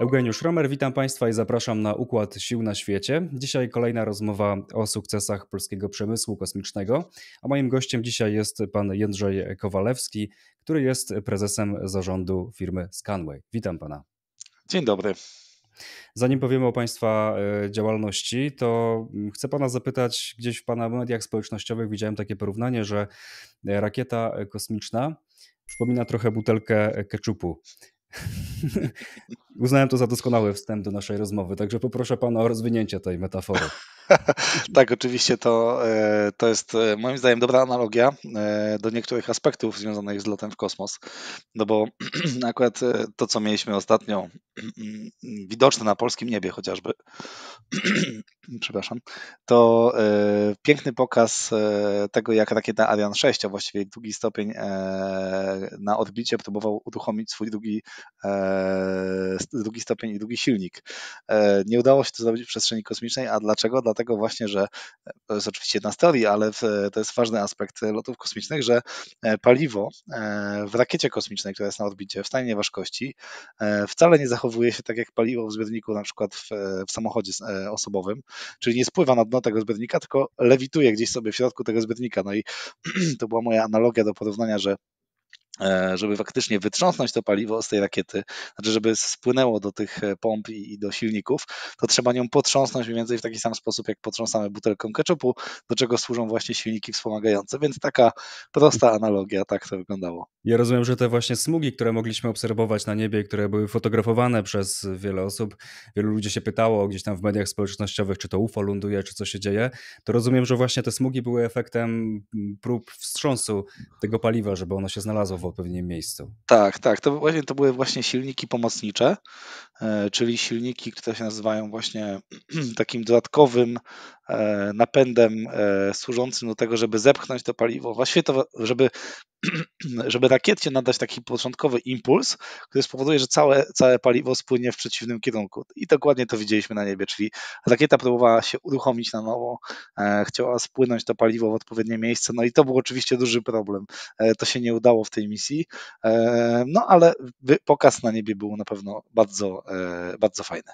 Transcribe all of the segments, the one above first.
Eugeniusz Romer, witam Państwa i zapraszam na Układ Sił na Świecie. Dzisiaj kolejna rozmowa o sukcesach polskiego przemysłu kosmicznego, a moim gościem dzisiaj jest pan Jędrzej Kowalewski, który jest prezesem zarządu firmy Scanway. Witam pana. Dzień dobry. Zanim powiemy o Państwa e, działalności, to mm, chcę Pana zapytać, gdzieś w Pana mediach społecznościowych widziałem takie porównanie, że e, rakieta e, kosmiczna przypomina trochę butelkę keczupu. Uznałem to za doskonały wstęp do naszej rozmowy, także poproszę Pana o rozwinięcie tej metafory. tak, oczywiście to, e, to jest e, moim zdaniem dobra analogia e, do niektórych aspektów związanych z lotem w kosmos. No bo akurat to, co mieliśmy ostatnio widoczne na polskim niebie chociażby, przepraszam, to piękny pokaz tego, jak rakieta Ariane 6, a właściwie drugi stopień na odbicie próbował uruchomić swój drugi, drugi stopień i drugi silnik. Nie udało się to zrobić w przestrzeni kosmicznej, a dlaczego? Dlatego dlatego właśnie, że e, to jest oczywiście jedna z teorii, ale to jest ważny aspekt lotów kosmicznych, że e, paliwo e, w rakiecie kosmicznej, która jest na orbicie, w stanie ważkości, wcale nie zachowuje się tak jak paliwo w zbiorniku na przykład w, w samochodzie osobowym, czyli nie spływa na dno tego zbiornika, tylko lewituje gdzieś sobie w środku tego zbiornika. No i to była moja analogia do porównania, że E, żeby faktycznie wytrząsnąć to paliwo z tej rakiety, znaczy żeby spłynęło do tych e, pomp i, do silników, to trzeba nią potrząsnąć mniej więcej w taki sam sposób, jak potrząsamy butelką ketchupu, do czego służą właśnie silniki wspomagające, więc taka prosta analogia, tak to wyglądało. Ja rozumiem, że te właśnie smugi, które mogliśmy obserwować na niebie, które były fotografowane przez wiele osób, wielu ludzi się pytało gdzieś tam w mediach społecznościowych, czy to UFO ląduje, czy co się dzieje, to rozumiem, że właśnie te smugi były efektem prób wstrząsu tego paliwa, żeby ono się znalazło w pewnie miejscu. Tak, tak. To, właśnie, to były właśnie silniki pomocnicze, e, czyli silniki, które się nazywają właśnie takim dodatkowym E, napędem e, służącym do tego, żeby zepchnąć to paliwo. Właściwie to, żeby, żeby rakiecie nadać taki początkowy impuls, który spowoduje, że całe, całe paliwo spłynie w przeciwnym kierunku. I dokładnie to widzieliśmy na niebie, czyli rakieta próbowała się uruchomić na nowo, e, chciała spłynąć to paliwo w odpowiednie miejsce, no i to był oczywiście duży problem. To się nie udało w tej misji, no ale pokaz na niebie był na pewno bardzo, bardzo fajny.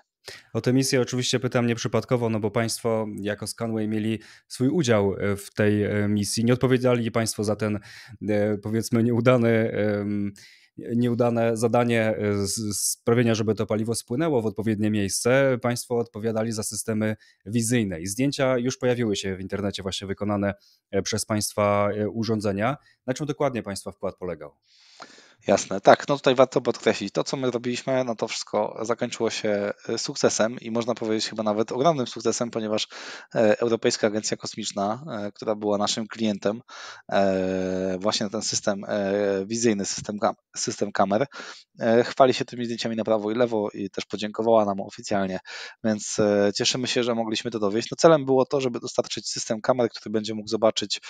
O tę misję oczywiście pytam nieprzypadkowo, no bo Państwo jako Scanway mieli swój udział e, w tej e, misji. Nie odpowiedziali Państwo za ten, e, powiedzmy, nieudany nieudane zadanie sprawienia, żeby to paliwo spłynęło w odpowiednie miejsce, państwo odpowiadali za systemy wizyjne. I zdjęcia już pojawiły się w internecie, właśnie wykonane przez państwa urządzenia. Na czym dokładnie państwa wkład polegał? Jasne, tak. No tutaj warto podkreślić, to co my robiliśmy, no to wszystko zakończyło się e, sukcesem i można powiedzieć chyba nawet ogromnym sukcesem, ponieważ e, Europejska Agencja Kosmiczna, e, która była naszym klientem, właśnie ten system wizyjny, system GAM, system kamer. E, chwali się tymi zdjęciami na prawo i lewo i też podziękowała nam oficjalnie, więc e, cieszymy się, że mogliśmy to dowieść. No celem było to, żeby dostarczyć system kamer, który będzie mógł zobaczyć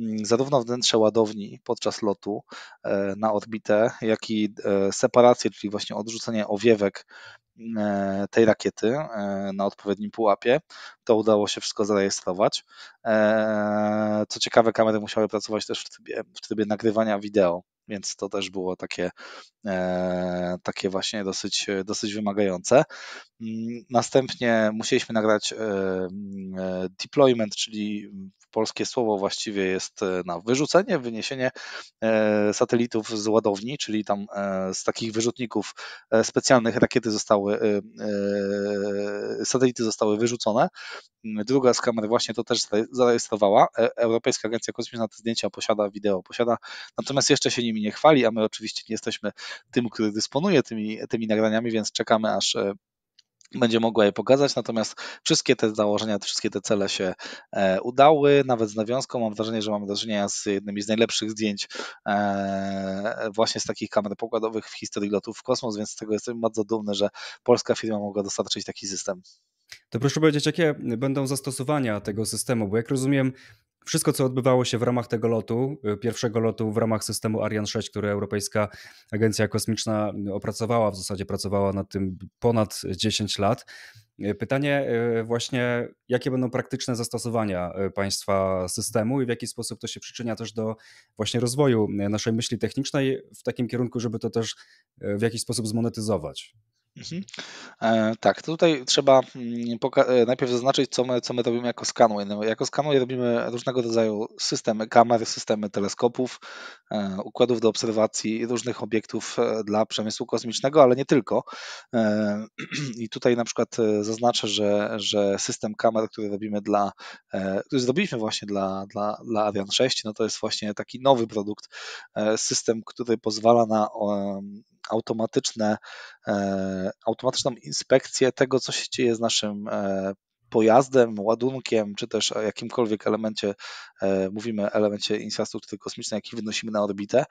mm, zarówno wnętrze ładowni podczas lotu e, na orbitę, jak i separację, czyli właśnie odrzucenie owiewek E, tej rakiety e, na odpowiednim pułapie. To udało się wszystko zarejestrować. E, co ciekawe, kamery musiały pracować też w trybie, w trybie nagrywania wideo, więc to też było takie, takie właśnie dosyć, dosyć wymagające. Mm, następnie musieliśmy nagrać mm, deployment, czyli polskie słowo właściwie jest na wyrzucenie, wyniesienie satelitów z ładowni, czyli tam z takich wyrzutników specjalnych rakiety zostały zostały, y, y, satelity zostały wyrzucone. Druga z kamer właśnie to też zarejestrowała. E, Europejska Agencja Kosmiczna te zdjęcia posiada, wideo posiada, natomiast jeszcze się nimi nie chwali, a my oczywiście nie jesteśmy tym, który dysponuje tymi, tymi nagraniami, więc czekamy aż e, będzie mogła je pokazać, natomiast wszystkie te założenia, wszystkie te cele się e, udały, nawet z nawiązką mam wrażenie, że mamy do czynienia z jednymi z najlepszych zdjęć e, właśnie z takich kamer pokładowych w historii lotów w kosmos, więc z tego jestem bardzo dumny, że polska firma mogła dostarczyć taki system. To proszę powiedzieć, jakie będą zastosowania tego systemu, bo jak rozumiem, wszystko, co odbywało się w ramach tego lotu, y, pierwszego lotu w ramach systemu Ariane 6, który Europejska Agencja Kosmiczna y, opracowała, w zasadzie pracowała nad tym ponad 10 lat. Y, pytanie właśnie, jakie będą praktyczne zastosowania państwa systemu i w jaki sposób to się przyczynia też do właśnie rozwoju naszej myśli technicznej w takim kierunku, żeby to też w jakiś sposób zmonetyzować. Mhm. E, tak, to tutaj trzeba mm, e, najpierw zaznaczyć, co my, co my robimy jako Scanway. No, jako Scanway robimy różnego rodzaju systemy kamer, systemy teleskopów, e, układów do obserwacji różnych obiektów dla przemysłu kosmicznego, ale nie tylko. I tutaj na przykład zaznaczę, że, że system kamer, który robimy dla, który zrobiliśmy właśnie dla, dla, dla 6, no to jest właśnie taki nowy produkt, system, który pozwala na automatyczne, e, automatyczną inspekcję tego, co się dzieje z naszym e, pojazdem, ładunkiem, czy też e, jakimkolwiek elemencie, e, mówimy elemencie infrastruktury kosmicznej, jaki wynosimy na orbitę,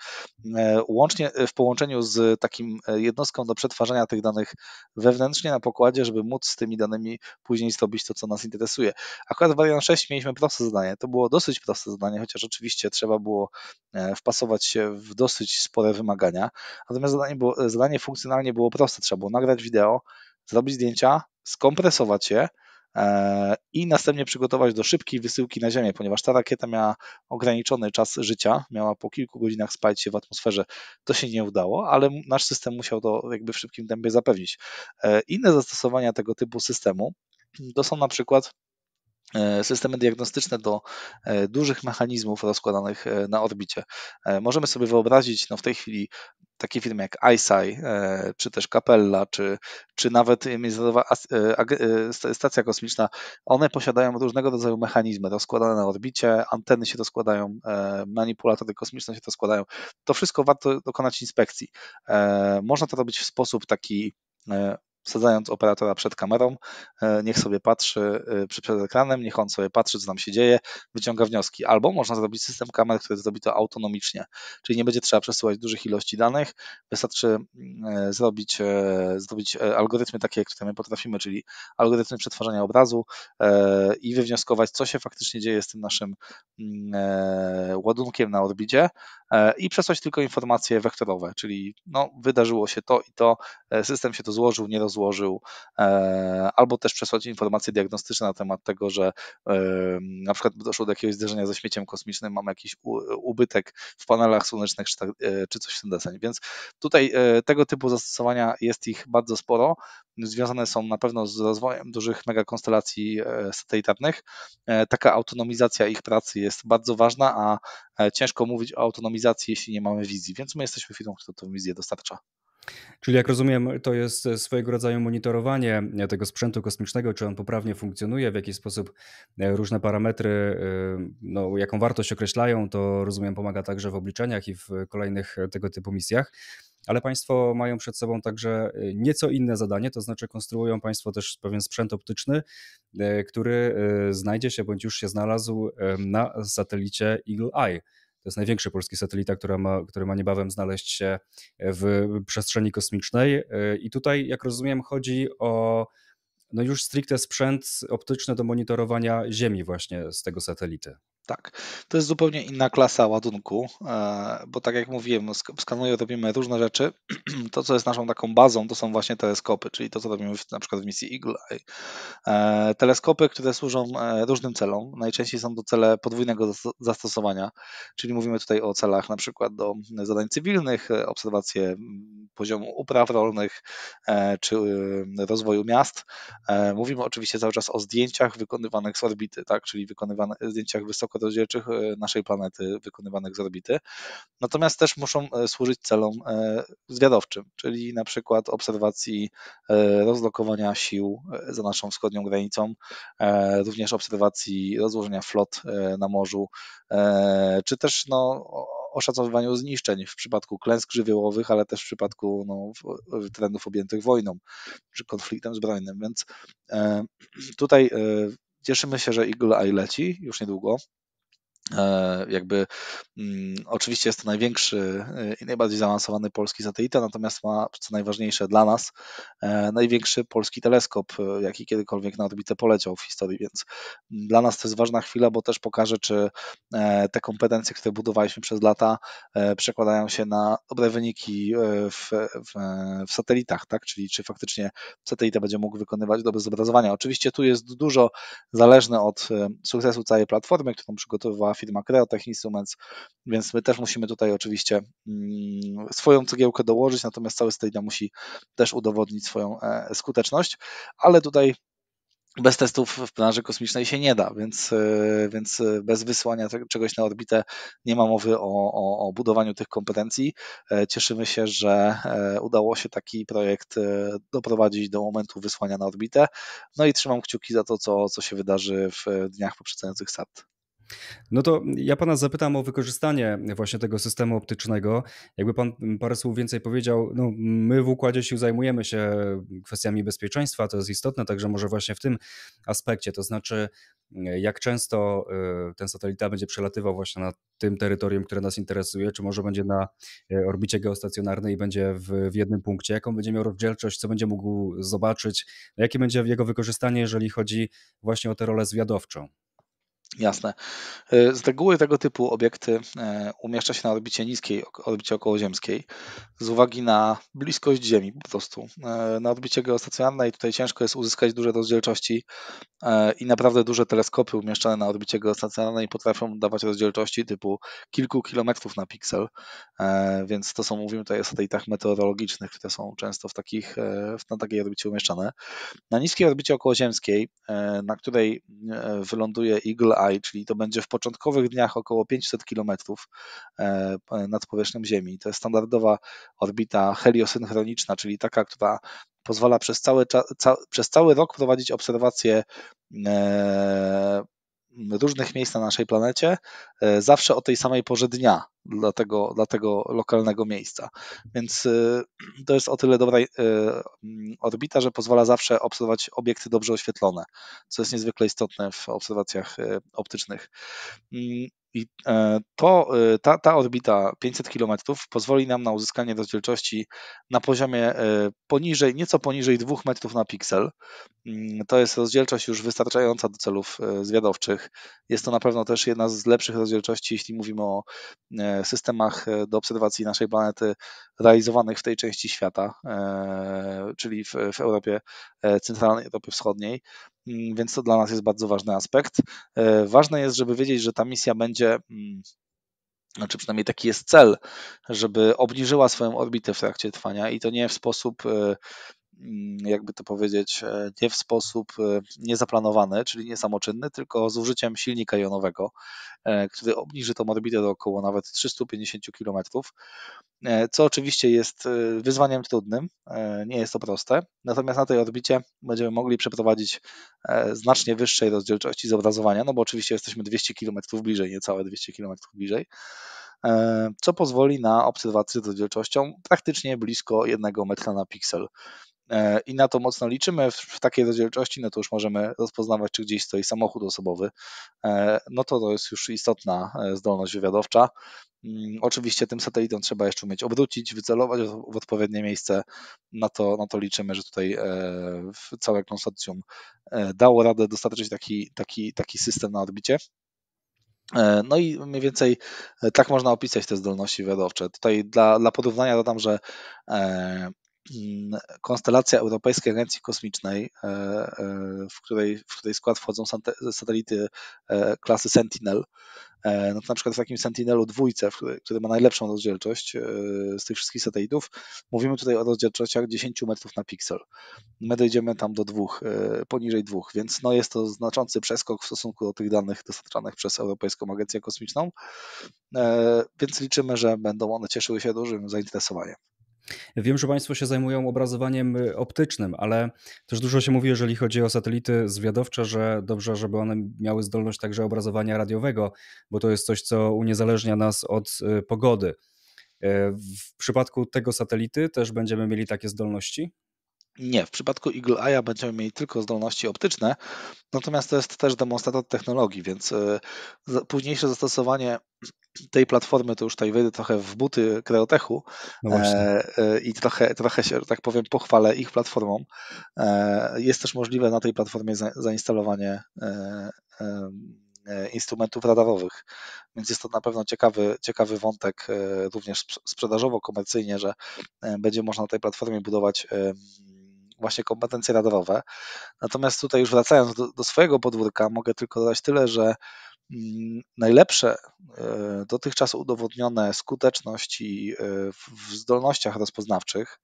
e, łącznie w połączeniu z takim jednostką do przetwarzania tych danych wewnętrznie na pokładzie, żeby móc z tymi danymi później zrobić to, co nas interesuje. Akurat w Ariane 6 mieliśmy proste zadanie, to było dosyć proste zadanie, chociaż oczywiście trzeba było wpasować się w dosyć spore wymagania, natomiast zadanie, było, zadanie funkcjonalnie było proste, trzeba było nagrać wideo, zrobić zdjęcia, skompresować je, E, i następnie przygotować do szybkiej wysyłki na Ziemię, ponieważ ta rakieta miała ograniczony czas życia, miała po kilku godzinach spalić się w atmosferze. To się nie udało, ale nasz system musiał to jakby w szybkim tempie zapewnić. E, inne zastosowania tego typu systemu to są na przykład E, systemy diagnostyczne do e, dużych mechanizmów rozkładanych e, na orbicie. Możemy sobie wyobrazić no w tej chwili takie firmy jak ISAI, czy też Capella, czy, czy nawet Międzynarodowa Stacja Kosmiczna, one posiadają różnego rodzaju mechanizmy rozkładane na orbicie, anteny się rozkładają, manipulatory kosmiczne się rozkładają. To wszystko warto dokonać inspekcji. Można to robić w sposób taki wsadzając operatora przed kamerą, e, niech sobie patrzy e, przed ekranem, niech on sobie patrzy, co nam się dzieje, wyciąga wnioski. Albo można zrobić system kamer, który zrobi to autonomicznie, czyli nie będzie trzeba przesyłać dużych ilości danych, wystarczy mm, e, zrobić, zrobić algorytmy takie, które my potrafimy, czyli algorytmy przetwarzania obrazu i wywnioskować, co się faktycznie dzieje z tym naszym mm, ładunkiem na orbicie, E, i przesłać tylko informacje wektorowe, czyli no, wydarzyło się to i to, e, system się to złożył, nie rozłożył, e, albo też przesłać informacje diagnostyczne na temat tego, że na przykład doszło do jakiegoś zderzenia ze śmieciem kosmicznym, mamy jakiś ubytek w panelach słonecznych czy tak, coś w tym deseń. Więc tutaj tego typu zastosowania jest ich bardzo sporo związane są na pewno z rozwojem dużych megakonstelacji e, satelitarnych. E, taka autonomizacja ich pracy jest bardzo ważna, a e, ciężko mówić o autonomizacji, jeśli nie mamy wizji, więc my jesteśmy firmą, która tę wizję dostarcza. Czyli jak rozumiem, to jest swojego rodzaju monitorowanie tego sprzętu kosmicznego, czy on poprawnie funkcjonuje, w jaki sposób różne parametry, no, jaką wartość określają, to rozumiem pomaga także w obliczeniach i w kolejnych tego typu misjach ale Państwo mają przed sobą także y, nieco inne zadanie, to znaczy konstruują Państwo też pewien sprzęt optyczny, y, który y, znajdzie się bądź już się znalazł na satelicie Eagle Eye. To jest największy polski satelita, który ma, który ma niebawem znaleźć się w przestrzeni kosmicznej. I tutaj, jak rozumiem, chodzi o no już stricte sprzęt optyczny do monitorowania Ziemi właśnie z tego satelity. Tak, to jest zupełnie inna klasa ładunku, e, bo tak jak mówiłem, skanuję robimy różne rzeczy. To, co jest naszą taką bazą, to są właśnie teleskopy, czyli to, co robimy w, na przykład w misji Eagle Eye. E, teleskopy, które służą e, różnym celom. Najczęściej są to cele podwójnego zastosowania, czyli mówimy tutaj o celach na przykład do zadań cywilnych, obserwacje poziomu upraw rolnych e, czy e, rozwoju miast. E, mówimy oczywiście cały czas o zdjęciach wykonywanych z orbity, tak? czyli wykonywanych zdjęciach wysokorozdzielczych naszej planety wykonywanych z orbity. Natomiast też muszą służyć celom zwiadowczym, czyli na przykład obserwacji rozlokowania sił za naszą wschodnią granicą, również obserwacji rozłożenia flot na morzu, czy też no, oszacowywaniu zniszczeń w przypadku klęsk żywiołowych, ale też w przypadku no, terenów objętych wojną czy konfliktem zbrojnym. Więc e, tutaj e, cieszymy się, że Eagle Eye leci już niedługo. E, jakby mm, oczywiście jest to największy e, i najbardziej zaawansowany polski satelita, natomiast ma, co najważniejsze dla nas, e, największy polski teleskop, jaki kiedykolwiek na orbitę poleciał w historii, więc dla nas to jest ważna chwila, bo też pokaże, czy te kompetencje, które budowaliśmy przez lata, przekładają się na dobre wyniki w, w, w satelitach, tak? Czyli czy faktycznie satelita będzie mógł wykonywać dobre zobrazowania. Oczywiście tu jest dużo zależne od sukcesu całej platformy, którą przygotowywała firma Creotech Instruments, więc my też musimy tutaj oczywiście mm, swoją cegiełkę dołożyć, natomiast cały Stadia musi też udowodnić swoją e, skuteczność, ale tutaj bez testów w branży kosmicznej się nie da, więc, e, więc bez wysłania czegoś na orbitę nie ma mowy o, o, o, budowaniu tych kompetencji. E, cieszymy się, że udało się taki projekt doprowadzić do momentu wysłania na orbitę. No i trzymam kciuki za to, co, co się wydarzy w dniach poprzedzających start. No to ja pana zapytam o wykorzystanie właśnie tego systemu optycznego. Jakby pan parę słów więcej powiedział, no my w układzie sił zajmujemy się kwestiami bezpieczeństwa, to jest istotne, także może właśnie w tym aspekcie, to znaczy e, jak często e, ten satelita będzie przelatywał właśnie na tym terytorium, które nas interesuje, czy może będzie na e, orbicie geostacjonarnej i będzie w, w jednym punkcie, jaką będzie miał rozdzielczość, co będzie mógł zobaczyć, jakie będzie jego wykorzystanie, jeżeli chodzi właśnie o tę rolę zwiadowczą. Jasne. Y, z reguły tego typu obiekty e, umieszcza się na orbicie niskiej, orbicie okołoziemskiej, z uwagi na bliskość Ziemi po prostu. E, na orbicie geostacjonarnej tutaj ciężko jest uzyskać duże rozdzielczości e, i naprawdę duże teleskopy umieszczone na orbicie geostacjonarnej potrafią dawać rozdzielczości typu kilku kilometrów na piksel, więc to są, mówimy tutaj o satelitach meteorologicznych, które są często w takich, na takiej orbicie umieszczane. Na niskiej orbicie okołoziemskiej, na której wyląduje Eagle czyli to będzie w początkowych dniach około 500 km e, nad powierzchnią Ziemi. To jest standardowa orbita heliosynchroniczna, czyli taka, która pozwala przez cały, ca, przez cały rok prowadzić obserwacje e, różnych miejsc na naszej planecie, e, zawsze o tej samej porze dnia dla tego, dla tego lokalnego miejsca. Więc e, to jest o tyle dobra e, orbita, że pozwala zawsze obserwować obiekty dobrze oświetlone, co jest niezwykle istotne w obserwacjach optycznych. Mm, i e, to, e, ta, ta orbita 500 km pozwoli nam na uzyskanie rozdzielczości na poziomie e, poniżej, nieco poniżej 2 metrów na piksel. Mm, to jest rozdzielczość już wystarczająca do celów zwiadowczych. Jest to na pewno też jedna z lepszych rozdzielczości, jeśli mówimy o systemach do obserwacji naszej planety realizowanych w tej części świata, czyli w, w Europie Centralnej, Europie Wschodniej. Mm, więc to dla nas jest bardzo ważny aspekt. E, ważne jest, żeby wiedzieć, że ta misja będzie mm, znaczy przynajmniej taki jest cel, żeby obniżyła swoją orbitę w trakcie trwania i to nie w sposób e, Mm, jakby to powiedzieć, e, nie w sposób e, niezaplanowany, czyli niesamoczynny, tylko z użyciem silnika jonowego, e, który obniży tą orbitę do około nawet 350 km, co oczywiście jest wyzwaniem trudnym, nie jest to proste, natomiast na tej orbicie będziemy mogli przeprowadzić znacznie wyższej rozdzielczości zobrazowania, no bo oczywiście jesteśmy 200 km bliżej, niecałe 200 km bliżej, co pozwoli na obserwację z rozdzielczością praktycznie blisko 1 metra na piksel. E, i na to mocno liczymy. W takiej rozdzielczości no to już możemy rozpoznawać, czy gdzieś stoi samochód osobowy. E, no to to jest już istotna e, zdolność wywiadowcza. Mm, oczywiście tym satelitom trzeba jeszcze umieć obrócić, wycelować w odpowiednie miejsce. Na no to, na no to liczymy, że tutaj całe konsorcjum dało radę dostarczyć taki, taki, taki system na orbicie. No i mniej więcej tak można opisać te zdolności wywiadowcze. Tutaj dla, dla porównania dodam, że Mm, konstelacja Europejskiej Agencji Kosmicznej, e, e, w której, w której skład wchodzą satelity e, klasy Sentinel. No to na przykład w takim Sentinelu dwójce, który, który ma najlepszą rozdzielczość z tych wszystkich satelitów, mówimy tutaj o rozdzielczościach 10 metrów na piksel. My dojdziemy tam do dwóch, poniżej dwóch, więc no jest to znaczący przeskok w stosunku do tych danych dostarczanych przez Europejską Agencję Kosmiczną, więc liczymy, że będą one cieszyły się dużym zainteresowaniem. Wiem, że Państwo się zajmują obrazowaniem y, optycznym, ale też dużo się mówi, jeżeli chodzi o satelity zwiadowcze, że dobrze, żeby one miały zdolność także obrazowania radiowego, bo to jest coś, co uniezależnia nas od y, pogody. E, w przypadku tego satelity też będziemy mieli takie zdolności? Nie, w przypadku Eagle Eye będziemy mieli tylko zdolności optyczne, natomiast to jest też demonstrator technologii, więc e, późniejsze zastosowanie tej platformy, to już tutaj wejdę trochę w buty KreoTechu no e, e, i trochę, trochę się, tak powiem, pochwalę ich platformą. Jest też możliwe na tej platformie zainstalowanie instrumentów radarowych. Więc jest to na pewno ciekawy, ciekawy wątek również sprzedażowo-komercyjnie, że będzie można na tej platformie budować właśnie kompetencje radarowe. Natomiast tutaj już wracając do, do swojego podwórka, mogę tylko dodać tyle, że mm, najlepsze e, dotychczas udowodnione skuteczności e, w zdolnościach rozpoznawczych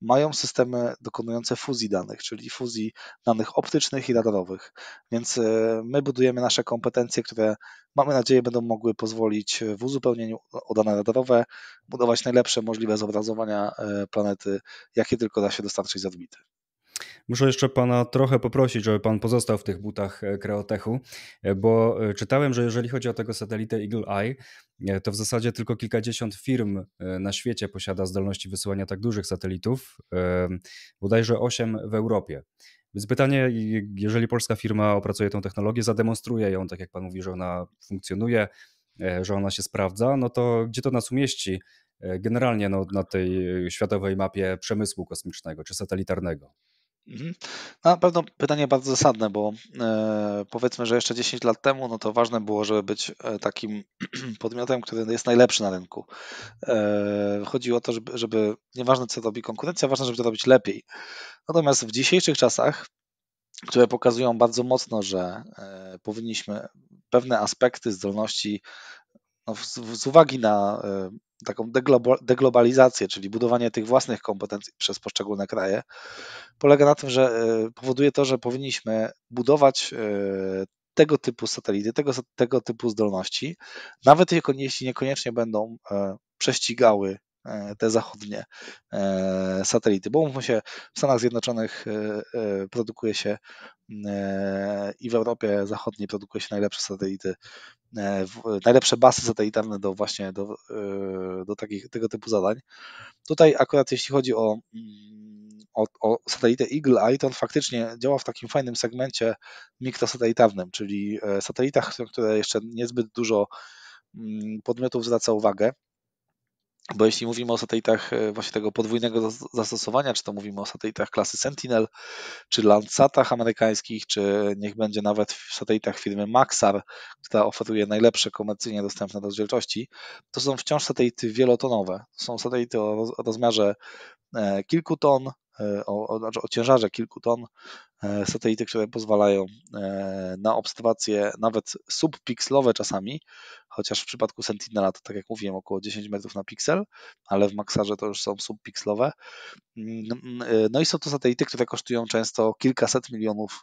mają systemy dokonujące fuzji danych, czyli fuzji danych optycznych i radarowych. Więc e, my budujemy nasze kompetencje, które mamy nadzieję będą mogły pozwolić w uzupełnieniu o dane radarowe budować najlepsze możliwe zobrazowania e, planety, jakie tylko da się dostarczyć z orbity. Muszę jeszcze pana trochę poprosić, żeby pan pozostał w tych butach Kreotechu, e, e, bo e, czytałem, że jeżeli chodzi o tego satelitę Eagle Eye, to w zasadzie tylko kilkadziesiąt firm na świecie posiada zdolności wysyłania tak dużych satelitów, bodajże osiem w Europie. Więc pytanie, jeżeli polska firma opracuje tą technologię, zademonstruje ją, tak jak pan mówi, że ona funkcjonuje, że ona się sprawdza, no to gdzie to nas umieści generalnie no, na tej światowej mapie przemysłu kosmicznego czy satelitarnego? Mhm. No, na pewno pytanie bardzo zasadne, bo e, powiedzmy, że jeszcze 10 lat temu, no to ważne było, żeby być e, takim podmiotem, który jest najlepszy na rynku. E, chodziło o to, żeby, żeby nieważne co robi konkurencja, ważne, żeby to robić lepiej. Natomiast w dzisiejszych czasach, które pokazują bardzo mocno, że powinniśmy pewne aspekty zdolności no, z, z, uwagi na y, taką deglobalizację, czyli budowanie tych własnych kompetencji przez poszczególne kraje, polega na tym, że y, powoduje to, że powinniśmy budować y, tego typu satelity, tego, tego typu zdolności, nawet jeśli niekoniecznie będą prześcigały E, te zachodnie e, satelity, bo mówmy się, w Stanach Zjednoczonych e, produkuje się i w Europie Zachodniej produkuje się najlepsze satelity, najlepsze basy satelitarne do właśnie do, do takich, tego typu zadań. Tutaj akurat jeśli chodzi o, mm, o, o satelitę Eagle Eye, to on faktycznie działa w takim fajnym segmencie mikrosatelitarnym, czyli satelitach, które jeszcze niezbyt dużo mm, podmiotów zwraca uwagę bo jeśli mówimy o satelitach e, właśnie tego podwójnego zastosowania, czy to mówimy o satelitach klasy Sentinel, czy Landsatach amerykańskich, czy niech będzie nawet w satelitach firmy Maxar, która oferuje najlepsze komercyjnie dostępne rozdzielczości, to są wciąż satelity wielotonowe. To są satelity o rozmiarze e, kilku ton, E, o, o, znaczy o ciężarze kilku ton e, satelity, które pozwalają e, na obserwacje nawet subpixlowe czasami, chociaż w przypadku Sentinela to tak jak mówiłem około 10 metrów na piksel, ale w Maxarze to już są subpixlowe. Mm, mm, no i są to satelity, które kosztują często kilkaset milionów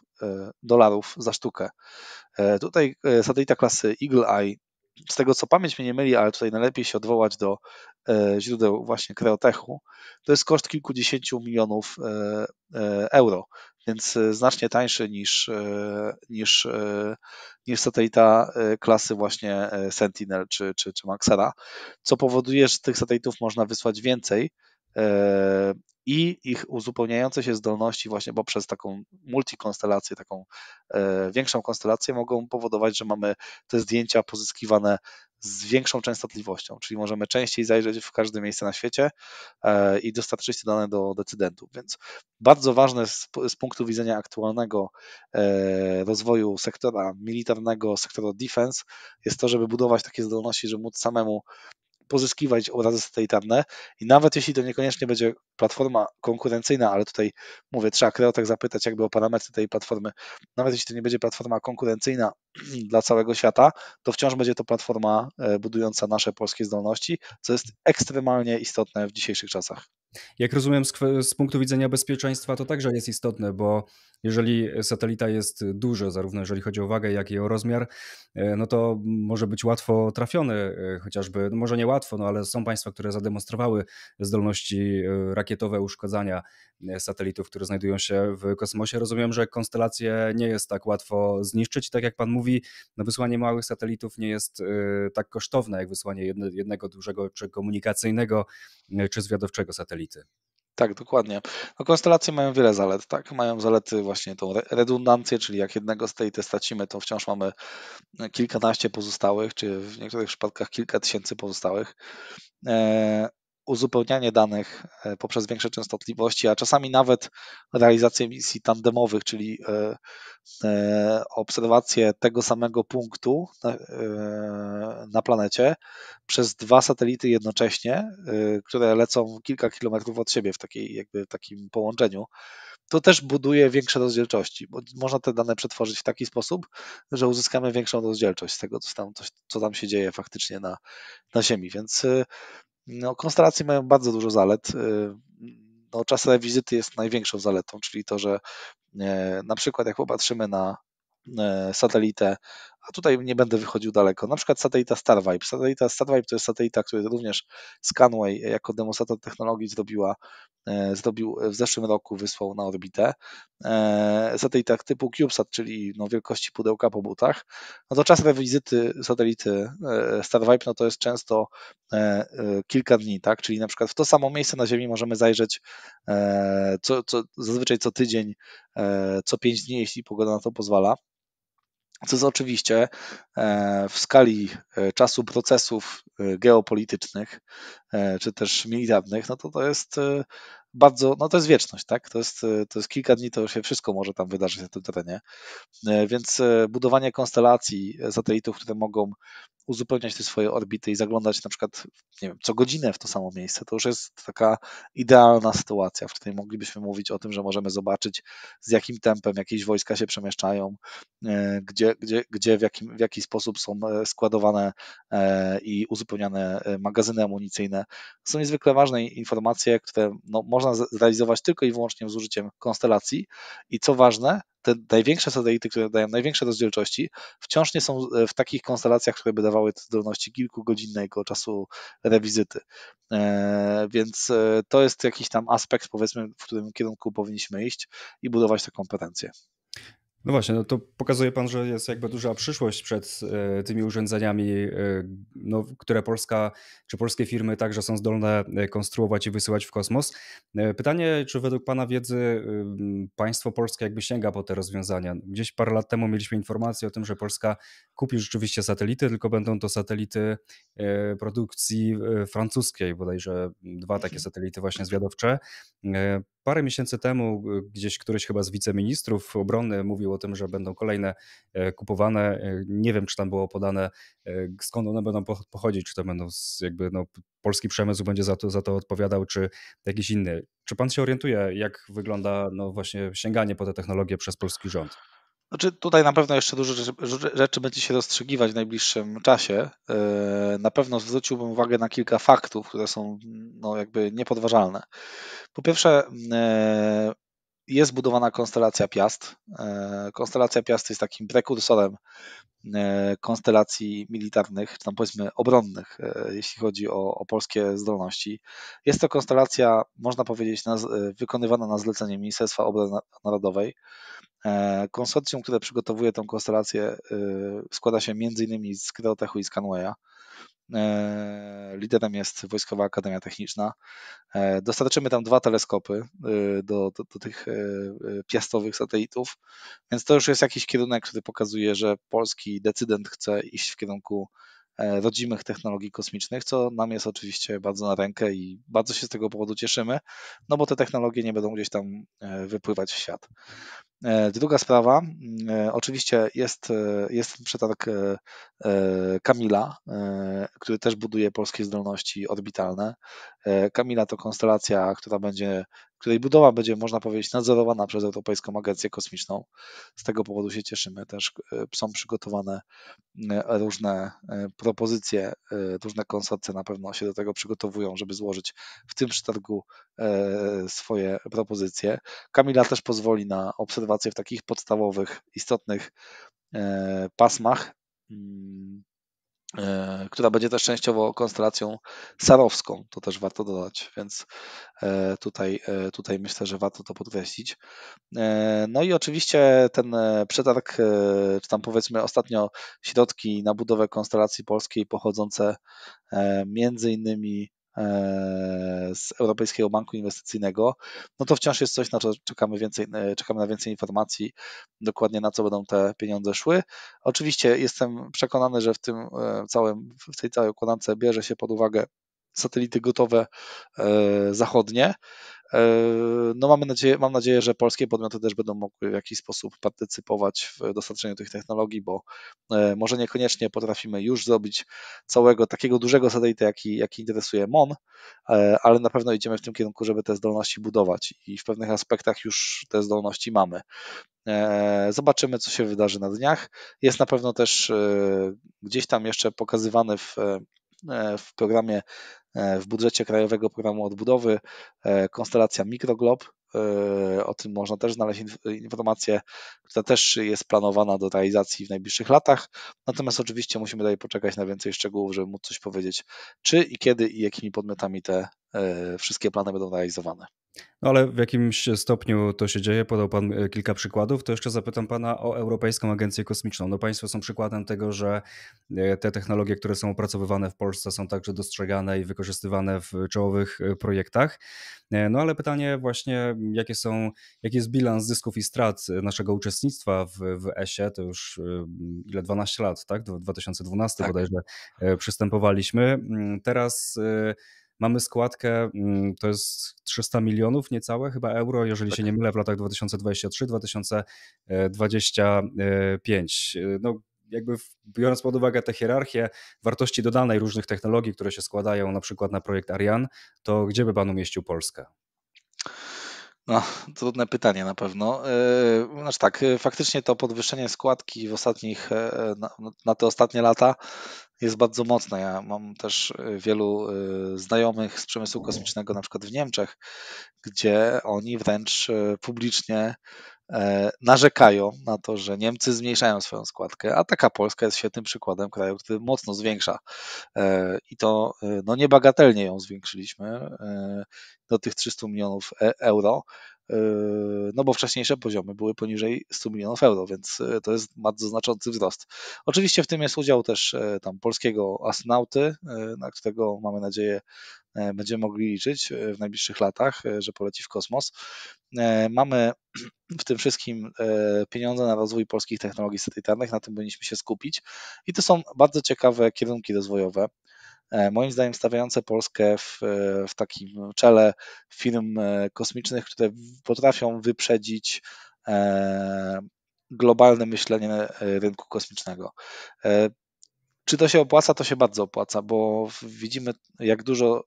dolarów za sztukę. Tutaj satelita klasy Eagle Eye z tego co pamięć mnie nie myli, ale tutaj najlepiej się odwołać do e, źródeł właśnie Kreotechu. to jest koszt kilkudziesięciu milionów e, e, euro, więc znacznie tańszy niż, niż, niż satelita klasy właśnie Sentinel czy, czy, czy Maxera, co powoduje, że tych satelitów można wysłać więcej, E, i ich uzupełniające się zdolności właśnie poprzez taką multikonstelację, taką e, większą konstelację mogą powodować, że mamy te zdjęcia pozyskiwane z większą częstotliwością, czyli możemy częściej zajrzeć w każde miejsce na świecie e, i dostarczyć te dane do decydentów. Więc bardzo ważne z, z punktu widzenia aktualnego rozwoju sektora militarnego, sektora defense jest to, żeby budować takie zdolności, żeby móc samemu pozyskiwać obrazy satelitarne i nawet jeśli to niekoniecznie będzie platforma konkurencyjna, ale tutaj mówię, trzeba kreotek tak zapytać jakby o parametry tej platformy, nawet jeśli to nie będzie platforma konkurencyjna, dla całego świata, to wciąż będzie to platforma e, budująca nasze polskie zdolności, co jest ekstremalnie istotne w dzisiejszych czasach. Jak rozumiem, z, z, punktu widzenia bezpieczeństwa to także jest istotne, bo jeżeli satelita jest duży, zarówno jeżeli chodzi o wagę, jak i o rozmiar, e, no to może być łatwo trafiony, e, chociażby, no może nie łatwo, no ale są państwa, które zademonstrowały zdolności rakietowe uszkodzania satelitów, które znajdują się w kosmosie. Rozumiem, że konstelację nie jest tak łatwo zniszczyć, tak jak pan mówi mówi, no wysłanie małych satelitów nie jest y, tak kosztowne jak wysłanie jednego dużego czy komunikacyjnego y, czy zwiadowczego satelity. Tak, dokładnie. No, konstelacje mają wiele zalet, tak? Mają zalety właśnie tą redundancję, czyli jak jednego z tej stracimy, to wciąż mamy no, kilkanaście pozostałych, czy w niektórych przypadkach kilka tysięcy pozostałych. E, uzupełnianie danych e, poprzez większe częstotliwości, a czasami nawet realizację misji tandemowych, czyli e, e, obserwację tego samego punktu na planecie przez dwa satelity jednocześnie, które lecą kilka kilometrów od siebie w takiej, jakby takim połączeniu. To też buduje większe rozdzielczości, bo można te dane przetworzyć w taki sposób, że uzyskamy większą rozdzielczość z tego, co tam, co tam się dzieje faktycznie na, na Ziemi. Więc no, konstelacje mają bardzo dużo zalet. Y, no, czasowe wizyty jest największą zaletą, czyli to, że e, na przykład jak popatrzymy na e, satelitę a tutaj nie będę wychodził daleko. Na przykład satelita Starvibe. Satelita Starvibe to jest satelita, który również Scanway jako demonstrator technologii zrobiła, e, zrobił e, w zeszłym roku, wysłał na orbitę. E, satelita typu CubeSat, czyli no wielkości pudełka po butach. No to czas rewizyty satelity Starvibe no to jest często kilka dni, tak? Czyli na przykład w to samo miejsce na Ziemi możemy zajrzeć co, co, zazwyczaj co tydzień, co pięć dni, jeśli pogoda na to pozwala co jest oczywiście e, w skali e, czasu procesów e, geopolitycznych czy też militarnych, no to to jest bardzo, no to jest wieczność, tak? To jest, to jest kilka dni, to się wszystko może tam wydarzyć na tym terenie. Więc budowanie konstelacji satelitów, które mogą uzupełniać te swoje orbity i zaglądać na przykład, nie wiem, co godzinę w to samo miejsce, to już jest taka idealna sytuacja, w której moglibyśmy mówić o tym, że możemy zobaczyć, z jakim tempem jakieś wojska się przemieszczają, e, gdzie, gdzie, gdzie w, jakim, w jaki sposób są e, składowane e, i uzupełniane magazyny amunicyjne. To są niezwykle ważne informacje, które no, można zrealizować tylko i wyłącznie z użyciem konstelacji i co ważne, te największe satelity, które dają największe rozdzielczości, wciąż nie są e, w takich konstelacjach, które by dawały te zdolności kilkugodzinnego czasu rewizyty. E, więc e, to jest jakiś tam aspekt, powiedzmy, w którym kierunku powinniśmy iść i budować te kompetencje. No właśnie, no to pokazuje pan, że jest jakby duża przyszłość przed e, tymi urządzeniami, e, no, które Polska czy polskie firmy także są zdolne e, konstruować i wysyłać w kosmos. Pytanie, czy według pana wiedzy państwo polskie jakby sięga po te rozwiązania? Gdzieś parę lat temu mieliśmy informację o tym, że Polska kupi rzeczywiście satelity, tylko będą to satelity e, produkcji e, francuskiej, bodajże dwa takie mhm. satelity właśnie zwiadowcze. E, parę miesięcy temu gdzieś któryś chyba z wiceministrów obrony mówił o tym, że będą kolejne kupowane. Nie wiem, czy tam było podane, skąd one będą pochodzić, czy to będą jakby no, polski przemysł będzie za to, za to odpowiadał, czy jakiś inny. Czy pan się orientuje, jak wygląda no, właśnie sięganie po te technologie przez polski rząd? Znaczy tutaj na pewno jeszcze dużo rzeczy będzie się rozstrzygiwać w najbliższym czasie. E, na pewno zwróciłbym uwagę na kilka faktów, które są no, jakby niepodważalne. Po pierwsze, e, jest budowana konstelacja Piast. E, konstelacja Piast jest takim prekursorem e, konstelacji militarnych, czy tam powiedzmy obronnych, e, jeśli chodzi o, o polskie zdolności. Jest to konstelacja, można powiedzieć, na, wykonywana na zlecenie Ministerstwa Obrony Narodowej. Konsorcjum, które przygotowuje tę konstelację, składa się m.in. z Kreotechu i z E, liderem jest Wojskowa Akademia Techniczna. E, dostarczymy tam dwa teleskopy e, do, do, do, tych piastowych satelitów, więc to już jest jakiś kierunek, który pokazuje, że polski decydent chce iść w kierunku rodzimych technologii kosmicznych, co nam jest oczywiście bardzo na rękę i bardzo się z tego powodu cieszymy, no bo te technologie nie będą gdzieś tam wypływać w świat. E, druga sprawa, mm, e, oczywiście jest, e, jest przetarg Kamila, który też buduje polskie zdolności orbitalne. Kamila to konstelacja, która będzie, której budowa będzie, można powiedzieć, nadzorowana przez Europejską Agencję Kosmiczną. Z tego powodu się cieszymy. Też są przygotowane różne propozycje, różne konsorcje na pewno się do tego przygotowują, żeby złożyć w tym przetargu swoje propozycje. Kamila też pozwoli na obserwację w takich podstawowych, istotnych e, pasmach, mm, e, która będzie też częściowo konstelacją sarowską, to też warto dodać, więc e, tutaj, tutaj myślę, że warto to podkreślić. No i oczywiście ten przetarg, czy tam powiedzmy ostatnio środki na budowę konstelacji polskiej pochodzące między innymi E, z Europejskiego Banku Inwestycyjnego, no to wciąż jest coś, na co czekamy, więcej, e, czekamy na więcej informacji, dokładnie na co będą te pieniądze szły. Oczywiście jestem przekonany, że w, tym e, całym, w tej całej układance bierze się pod uwagę satelity gotowe zachodnie, E, no mamy nadzieję, mam nadzieję, że polskie podmioty też będą mogły w jakiś sposób partycypować w dostarczeniu tych technologii, bo e, może niekoniecznie potrafimy już zrobić całego takiego dużego satelity, jaki, jaki interesuje MON, e, ale na pewno idziemy w tym kierunku, żeby te zdolności budować i w pewnych aspektach już te zdolności mamy. Zobaczymy, co się wydarzy na dniach. Jest na pewno też gdzieś tam jeszcze pokazywany w w programie E, w budżecie Krajowego Programu Odbudowy e, konstelacja Mikroglob. E, o tym można też znaleźć informację, która też jest planowana do realizacji w najbliższych latach. Natomiast oczywiście musimy tutaj poczekać na więcej szczegółów, żeby móc coś powiedzieć, czy i kiedy i jakimi podmiotami te wszystkie plany będą realizowane. No ale w jakimś stopniu to się dzieje. Podał Pan e, kilka przykładów. To jeszcze zapytam Pana o Europejską Agencję Kosmiczną. No Państwo są przykładem tego, że e, te technologie, które są opracowywane w Polsce są także dostrzegane i wykorzystywane w czołowych e, projektach. No ale pytanie właśnie, jakie są, jaki jest bilans zysków i strat naszego uczestnictwa w, w ESie? To już ile, 12 lat, tak? 2012 tak. bodajże przystępowaliśmy. Mm, teraz Mamy składkę, mm, to jest 300 milionów niecałe chyba euro, jeżeli tak. się nie mylę, w latach 2023-2025. Y, no, jakby biorąc pod uwagę tę hierarchię wartości dodanej różnych technologii, które się składają na przykład na projekt Arian, to gdzie by Pan umieścił Polskę? No, trudne pytanie na pewno. Y, znaczy tak, y, faktycznie to podwyższenie składki w ostatnich, e, e, na, na te ostatnie lata jest bardzo mocna. Ja mam też y, wielu y, znajomych z przemysłu kosmicznego, na przykład w Niemczech, gdzie oni wręcz y, publicznie e, narzekają na to, że Niemcy zmniejszają swoją składkę, a taka Polska jest świetnym przykładem kraju, który mocno zwiększa e, i to no niebagatelnie ją zwiększyliśmy do tych 300 milionów e, euro, Yy, no bo wcześniejsze poziomy były poniżej 100 milionów euro, więc yy, to jest bardzo znaczący wzrost. Oczywiście w tym jest udział też yy, tam polskiego astronauty, na którego mamy nadzieję będziemy mogli liczyć w najbliższych latach, że poleci w kosmos. Mamy w tym wszystkim pieniądze na rozwój polskich technologii satelitarnych, na tym powinniśmy się skupić i to są bardzo ciekawe kierunki rozwojowe. E, moim zdaniem stawiające Polskę w, e, w takim czele firm e, kosmicznych, które potrafią wyprzedzić globalne myślenie rynku kosmicznego. Czy to się opłaca? To się bardzo opłaca, bo widzimy, jak dużo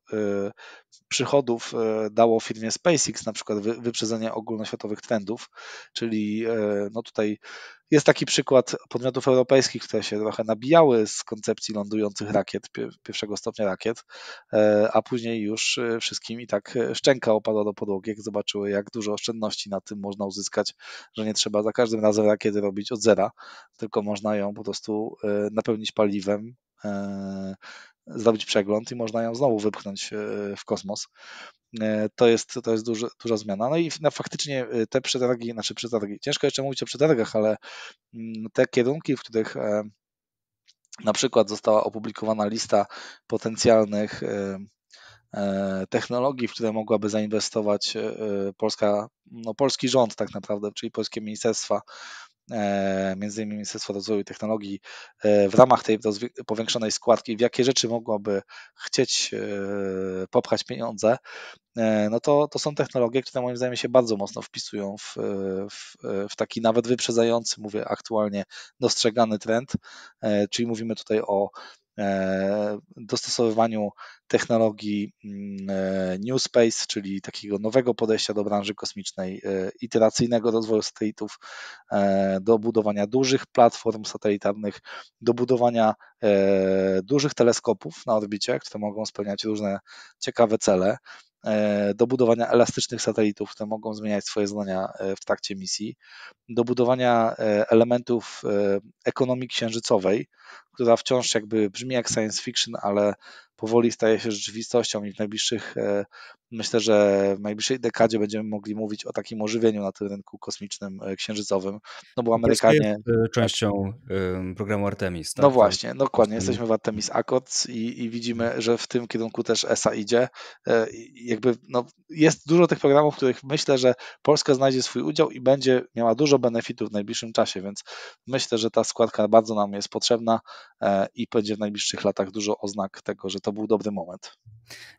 przychodów dało firmie SpaceX, na przykład wyprzedzenie ogólnoświatowych trendów, czyli no tutaj jest taki przykład podmiotów europejskich, które się trochę nabijały z koncepcji lądujących rakiet, pierwszego stopnia rakiet, e, a później już e, wszystkim i tak e, szczęka opadła do podłogi, jak zobaczyły, jak dużo oszczędności na tym można uzyskać, że nie trzeba za każdym razem rakiety robić od zera, tylko można ją po prostu napełnić paliwem zrobić przegląd i można ją znowu wypchnąć e, w kosmos. E, to jest, to jest duży, duża zmiana. No i no faktycznie e, te przetargi, znaczy przetargi, ciężko jeszcze mówić o przetargach, ale mm, te kierunki, w których na przykład została opublikowana lista potencjalnych technologii, w które mogłaby zainwestować Polska, no polski rząd tak naprawdę, czyli polskie ministerstwa E, między innymi Ministerstwo Rozwoju i Technologii e, w ramach tej powiększonej składki, w jakie rzeczy mogłoby chcieć e, popchać pieniądze, no to, to są technologie, które moim zdaniem się bardzo mocno wpisują w, w, w taki nawet wyprzedzający, mówię aktualnie, dostrzegany trend, czyli mówimy tutaj o E, dostosowywaniu technologii mm, e, New Space, czyli takiego nowego podejścia do branży kosmicznej, e, iteracyjnego rozwoju satelitów, do budowania dużych platform satelitarnych, do budowania dużych teleskopów na orbicie, które mogą spełniać różne ciekawe cele. E, do budowania elastycznych satelitów, które mogą zmieniać swoje zadania e, w trakcie misji, do budowania e, elementów ekonomii księżycowej, która wciąż jakby brzmi jak science fiction, ale powoli staje się rzeczywistością i w najbliższych myślę, że w najbliższej dekadzie będziemy mogli mówić o takim ożywieniu na tym rynku kosmicznym e, księżycowym, no bo Amerykanie... Jest e, częścią programu Artemis, tak? No właśnie, tak. dokładnie, jesteśmy w Artemis Accords i, i, widzimy, mhm. że w tym kierunku też ESA idzie. E, jakby, no, jest dużo tych programów, w których myślę, że Polska znajdzie swój udział i będzie miała dużo benefitów w najbliższym czasie, więc myślę, że ta składka bardzo nam jest potrzebna i będzie w najbliższych latach dużo oznak tego, że to był dobry moment.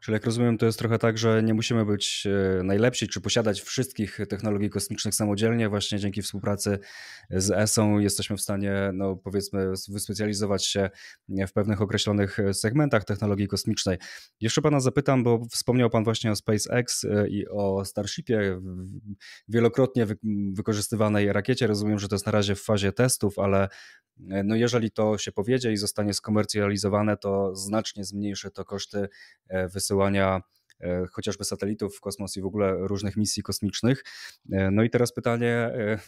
Czyli jak rozumiem, to jest trochę tak, że nie musimy być e, najlepsi czy posiadać wszystkich technologii kosmicznych samodzielnie. Właśnie dzięki współpracy z ESO jesteśmy w stanie, no powiedzmy, wyspecjalizować się w pewnych określonych e, segmentach technologii kosmicznej. Jeszcze pana zapytam, bo wspomniał pan właśnie o SpaceX e, i o Starshipie, wielokrotnie wykorzystywanej rakiecie. Rozumiem, że to jest na razie w fazie testów, ale no jeżeli to się powiedzie i zostanie skomercjalizowane, to znacznie zmniejszy to koszty wysyłania E, chociażby satelitów w kosmos i w ogóle różnych misji kosmicznych. E, no i teraz pytanie, e,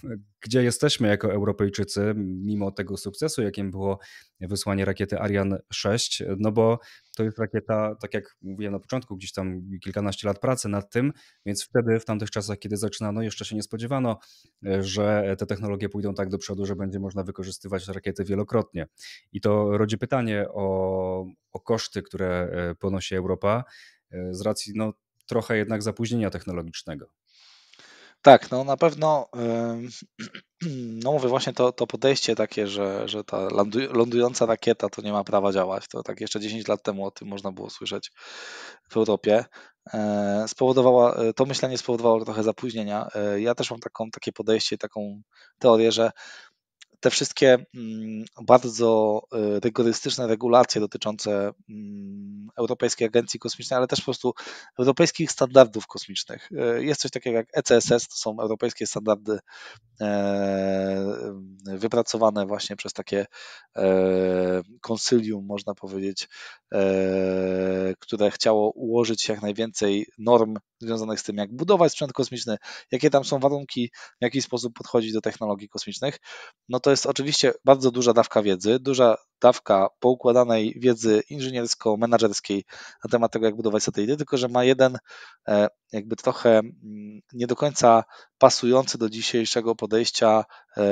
gdzie jesteśmy jako Europejczycy, mimo tego sukcesu, jakim było wysłanie rakiety Ariane 6, no bo to jest rakieta, tak jak mówiłem na początku, gdzieś tam kilkanaście lat pracy nad tym, więc wtedy, w tamtych czasach, kiedy zaczynano, jeszcze się nie spodziewano, że te technologie pójdą tak do przodu, że będzie można wykorzystywać rakiety wielokrotnie. I to rodzi pytanie o, o koszty, które ponosi Europa. E, z racji no, trochę jednak zapóźnienia technologicznego. Tak, no na pewno, no mówię właśnie to, to podejście takie, że, że ta lądująca rakieta to nie ma prawa działać, to tak jeszcze 10 lat temu o tym można było słyszeć w Europie, e, spowodowała, e, to myślenie spowodowało trochę zapóźnienia. Ja też mam taką, takie podejście, taką teorię, że te wszystkie mm, bardzo e, rygorystyczne regulacje dotyczące mm, Europejskiej Agencji Kosmicznej, ale też po prostu europejskich standardów kosmicznych. E, jest coś takiego jak ECSS, to są europejskie standardy e, wypracowane właśnie przez takie konsylium, można powiedzieć, które chciało ułożyć jak najwięcej norm związanych z tym, jak budować sprzęt kosmiczny, jakie tam są warunki, w jaki sposób podchodzić do technologii kosmicznych. No to jest oczywiście bardzo duża dawka wiedzy, duża dawka poukładanej wiedzy inżyniersko menedżerskiej na temat tego, jak budować satelity, tylko że ma jeden e, jakby trochę mm, nie do końca pasujący do dzisiejszego podejścia, e,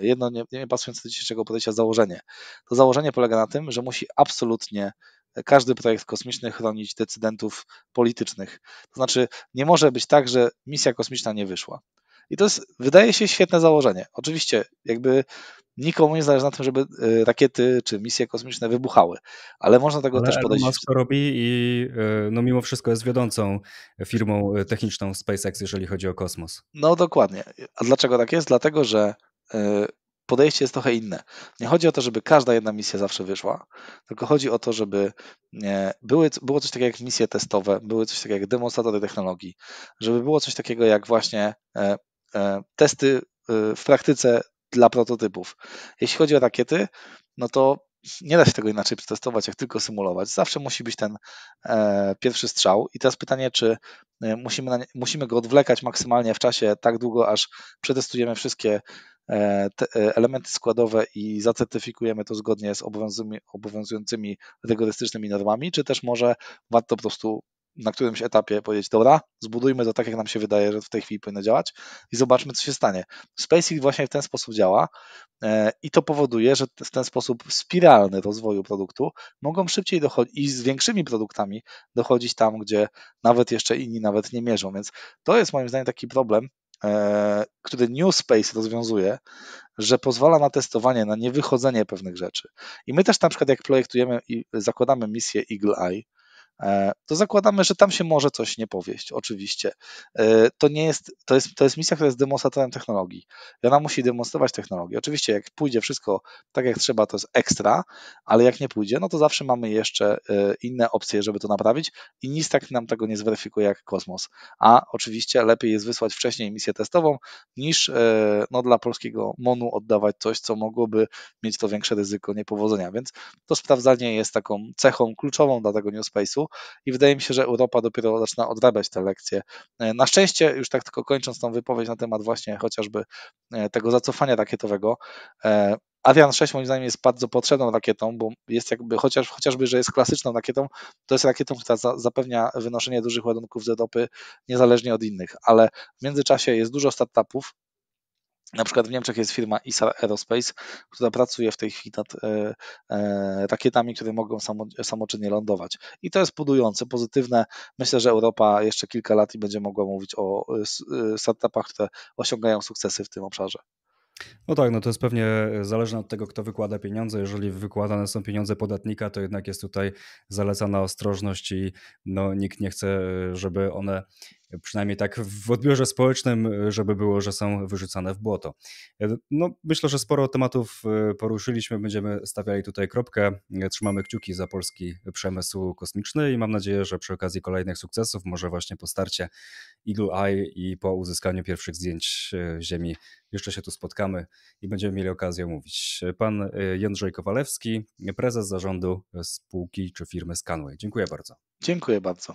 jedno nie, nie pasujące do dzisiejszego podejścia założenie. To założenie polega na tym, że musi absolutnie każdy projekt kosmiczny chronić decydentów politycznych. To znaczy, nie może być tak, że misja kosmiczna nie wyszła. I to jest, wydaje się, świetne założenie. Oczywiście, jakby nikomu nie zależy na tym, żeby y, rakiety czy misje kosmiczne wybuchały, ale można tego ale też podejść. Elon Musk to robi i y, no mimo wszystko jest wiodącą firmą y, techniczną SpaceX, jeżeli chodzi o kosmos. No dokładnie. A dlaczego tak jest? Dlatego, że podejście jest trochę inne. Nie chodzi o to, żeby każda jedna misja zawsze wyszła, tylko chodzi o to, żeby były, było coś takiego jak misje testowe, były coś takiego jak demonstratory technologii, żeby było coś takiego jak właśnie e, E, testy e, w praktyce dla prototypów. Jeśli chodzi o rakiety, no to nie da się tego inaczej przetestować, jak tylko symulować. Zawsze musi być ten e, pierwszy strzał. I teraz pytanie, czy musimy, musimy go odwlekać maksymalnie w czasie tak długo, aż przetestujemy wszystkie te, elementy składowe i zacertyfikujemy to zgodnie z obowiązującymi, obowiązującymi rygorystycznymi normami, czy też może warto po prostu na którymś etapie powiedzieć, dobra, zbudujmy to tak, jak nam się wydaje, że w tej chwili powinno działać i zobaczmy, co się stanie. SpaceX właśnie w ten sposób działa e, i to powoduje, że w ten sposób spiralny rozwoju produktu mogą szybciej dochodzić i z większymi produktami dochodzić tam, gdzie nawet jeszcze inni nawet nie mierzą, więc to jest moim zdaniem taki problem, e, który New Space rozwiązuje, że pozwala na testowanie, na niewychodzenie pewnych rzeczy. I my też na przykład jak projektujemy i zakładamy misję Eagle Eye, E, to zakładamy, że tam się może coś nie powieść, oczywiście. E, to nie jest, to jest, to jest misja, która jest demonstratorem technologii i ona musi demonstrować technologię. Oczywiście jak pójdzie wszystko tak jak trzeba, to jest ekstra, ale jak nie pójdzie, no to zawsze mamy jeszcze e, inne opcje, żeby to naprawić i nic tak nam tego nie zweryfikuje jak kosmos. A oczywiście lepiej jest wysłać wcześniej misję testową, niż no, dla polskiego MONU oddawać coś, co mogłoby mieć to większe ryzyko niepowodzenia, więc to sprawdzanie jest taką cechą kluczową dla tego New Space'u i wydaje mi się, że Europa dopiero zaczyna odrabiać te lekcje. E, na szczęście, już tak tylko kończąc tą wypowiedź na temat właśnie chociażby e, tego zacofania rakietowego, e, Ariane 6 moim zdaniem jest bardzo potrzebną rakietą, bo jest jakby chociaż, chociażby, że jest klasyczną rakietą, to jest rakietą, która za, zapewnia wynoszenie dużych ładunków z Europy niezależnie od innych, ale w międzyczasie jest dużo startupów, na przykład w Niemczech jest firma ESA Aerospace, która pracuje w tej chwili nad e, e, rakietami, które mogą samoczynnie lądować. I to jest budujące, pozytywne. Myślę, że Europa jeszcze kilka lat i będzie mogła mówić o e, startupach, które osiągają sukcesy w tym obszarze. No tak, no to jest pewnie zależne od tego, kto wykłada pieniądze. Jeżeli wykładane są pieniądze podatnika, to jednak jest tutaj zalecana ostrożność i no, nikt nie chce, żeby one przynajmniej tak w odbiorze społecznym, e, żeby było, że są wyrzucane w błoto. E, no, myślę, że sporo tematów e, poruszyliśmy, będziemy stawiali tutaj kropkę. Trzymamy kciuki za polski przemysł kosmiczny i mam nadzieję, że przy okazji kolejnych sukcesów, może właśnie po starcie Eagle Eye i po uzyskaniu pierwszych zdjęć Ziemi, jeszcze się tu spotkamy i będziemy mieli okazję mówić. Pan Jędrzej Kowalewski, prezes zarządu spółki czy firmy Scanway. Dziękuję bardzo. Dziękuję bardzo.